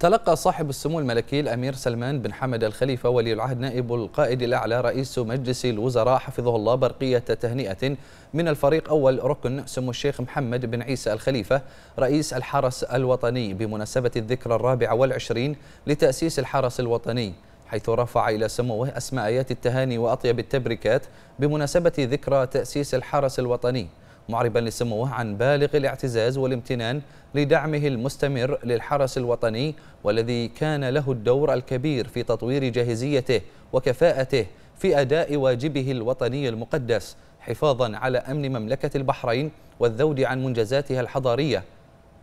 تلقى صاحب السمو الملكي الأمير سلمان بن حمد الخليفة ولي العهد نائب القائد الأعلى رئيس مجلس الوزراء حفظه الله برقية تهنئة من الفريق أول ركن سمو الشيخ محمد بن عيسى الخليفة رئيس الحرس الوطني بمناسبة الذكرى الرابعة والعشرين لتأسيس الحرس الوطني حيث رفع إلى سموه أسماء آيات التهاني وأطيب التبريكات بمناسبة ذكرى تأسيس الحرس الوطني معربا لسموه عن بالغ الاعتزاز والامتنان لدعمه المستمر للحرس الوطني والذي كان له الدور الكبير في تطوير جاهزيته وكفاءته في أداء واجبه الوطني المقدس حفاظا على أمن مملكة البحرين والذود عن منجزاتها الحضارية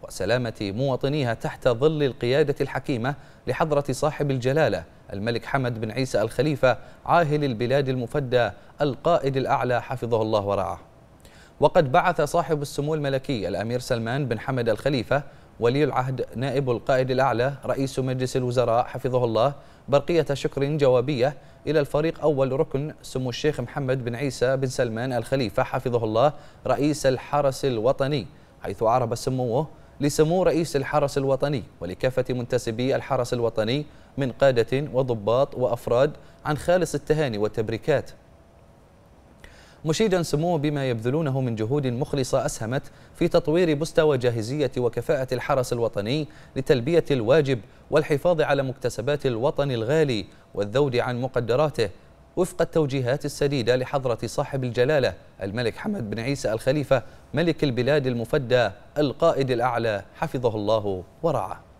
وسلامة مواطنيها تحت ظل القيادة الحكيمة لحضرة صاحب الجلالة الملك حمد بن عيسى الخليفة عاهل البلاد المفدى القائد الأعلى حفظه الله ورعاه وقد بعث صاحب السمو الملكي الأمير سلمان بن حمد الخليفة ولي العهد نائب القائد الأعلى رئيس مجلس الوزراء حفظه الله برقية شكر جوابية إلى الفريق أول ركن سمو الشيخ محمد بن عيسى بن سلمان الخليفة حفظه الله رئيس الحرس الوطني حيث عرب سموه لسمو رئيس الحرس الوطني ولكافة منتسبي الحرس الوطني من قادة وضباط وأفراد عن خالص التهاني والتبريكات مشيدا سموه بما يبذلونه من جهود مخلصة أسهمت في تطوير مستوى جاهزية وكفاءة الحرس الوطني لتلبية الواجب والحفاظ على مكتسبات الوطن الغالي والذود عن مقدراته وفق التوجيهات السديدة لحضرة صاحب الجلالة الملك حمد بن عيسى الخليفة ملك البلاد المفدى القائد الأعلى حفظه الله ورعاه